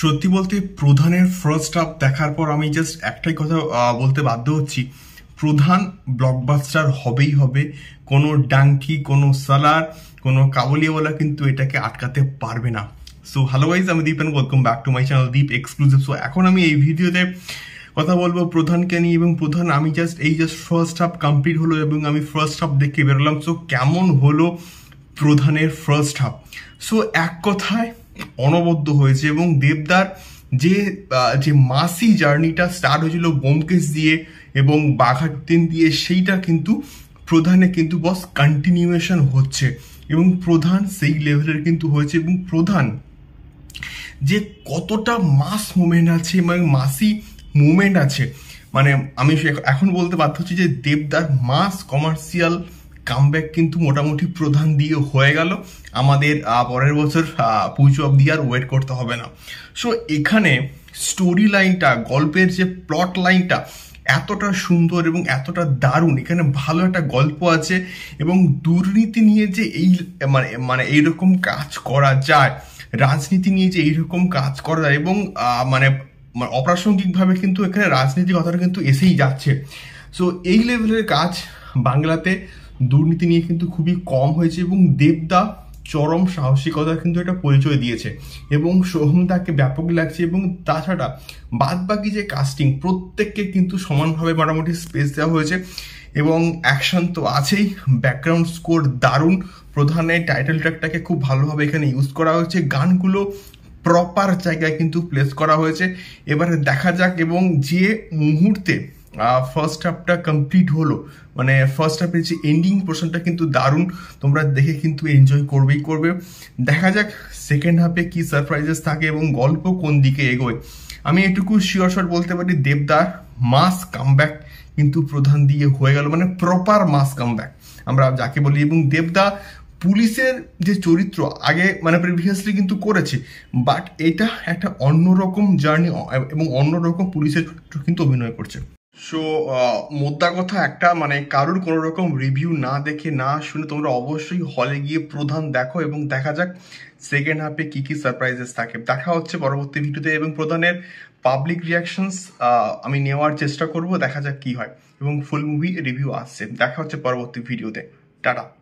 সত্যি বলতে প্রধানের ফার্স্ট হাফ দেখার পর আমি জাস্ট একটাই কথা বলতে বাধ্য হচ্ছি প্রধান ব্লকবাস্টার হবেই হবে কোনো ডাঙ্কি কোনো সালার কোনো কাবুলিওয়ালা কিন্তু এটাকে আটকাতে পারবে না সো হ্যালো ওয়াইজ আমি Deep and welcome back to my channel Deep exclusive so এখন আমি এই ভিডিওতে কথা বলবো প্রধানকে নিয়ে এবং প্রধান আমি জাস্ট এই জাস্ট ফার্স্ট হাফ কমপ্লিট হলো এবং আমি ফার্স্ট হাফ দেখে বেরোলাম সো কেমন হলো প্রধানের ফার্স্ট হাফ সো এক কথায় অনবদ্য হয়েছে এবং দেবদার যে যে মাসি জার্নিটা স্টার্ট হয়েছিল বোমকেশ দিয়ে এবং বাঘাটিন দিয়ে সেইটা কিন্তু প্রধানে কিন্তু বস কন্টিনিউয়েশন হচ্ছে এবং প্রধান সেই লেভেলের কিন্তু হয়েছে এবং প্রধান যে কতটা মাস মুমেন্ট আছে মানে মাসি মুমেন্ট আছে মানে আমি এখন বলতে বাধ্য হচ্ছি যে দেবদার মাস কমার্শিয়াল কামব্যাক কিন্তু মোটামুটি প্রধান দিয়ে হয়ে গেল আমাদের পরের বছর পুজো অব্দি আর ওয়েট করতে হবে না সো এখানে স্টোরি লাইনটা গল্পের যে প্লট লাইনটা এতটা সুন্দর এবং এতটা দারুণ এখানে ভালো একটা গল্প আছে এবং দুর্নীতি নিয়ে যে এই মানে মানে এইরকম কাজ করা যায় রাজনীতি নিয়ে যে এইরকম কাজ করা যায় এবং মানে অপ্রাসঙ্গিকভাবে কিন্তু এখানে রাজনীতি কথাটা কিন্তু এসেই যাচ্ছে সো এই লেভেলের কাজ বাংলাতে দুর্নীতি নিয়ে কিন্তু খুবই কম হয়েছে এবং দেবদা চরম সাহসিকতা কিন্তু এটা পরিচয় দিয়েছে এবং সোহমদাকে ব্যাপক লাগছে এবং তাছাড়া বাদবাকি যে কাস্টিং প্রত্যেককে কিন্তু সমানভাবে মোটামুটি স্পেস দেওয়া হয়েছে এবং অ্যাকশন তো আছেই ব্যাকগ্রাউন্ড স্কোর দারুণ প্রধানে টাইটেল ট্র্যাকটাকে খুব ভালোভাবে এখানে ইউজ করা হয়েছে গানগুলো প্রপার জায়গায় কিন্তু প্লেস করা হয়েছে এবারে দেখা যাক এবং যে মুহূর্তে ফার্স্ট হাফটা কমপ্লিট হলো মানে ফার্স্ট হাফের যে এন্ডিং পোর্শনটা কিন্তু দারুণ তোমরা দেখে কিন্তু এনজয় করবেই করবে দেখা যাক সেকেন্ড হাফে কি সারপ্রাইজেস থাকে এবং গল্প কোন দিকে এগোয় আমি এটুকু শিওর শট বলতে পারি দেবদার মাস কামব্যাক কিন্তু প্রধান দিয়ে হয়ে গেল মানে প্রপার মাস কামব্যাক আমরা যাকে বলি এবং দেবদা পুলিশের যে চরিত্র আগে মানে প্রিভিয়াসলি কিন্তু করেছে বাট এটা একটা অন্যরকম জার্নি এবং অন্যরকম পুলিশের চরিত্র কিন্তু অভিনয় করছে সো মোদ্দা কথা একটা মানে কারোর কোনো রকম রিভিউ না দেখে না শুনে তোমরা অবশ্যই হলে গিয়ে প্রধান দেখো এবং দেখা যাক সেকেন্ড হাফে কি কি সারপ্রাইজেস থাকে দেখা হচ্ছে পরবর্তী ভিডিওতে এবং প্রধানের পাবলিক রিয়াকশনস আমি নেওয়ার চেষ্টা করব দেখা যাক কি হয় এবং ফুল মুভি রিভিউ আসছে দেখা হচ্ছে পরবর্তী ভিডিওতে টাটা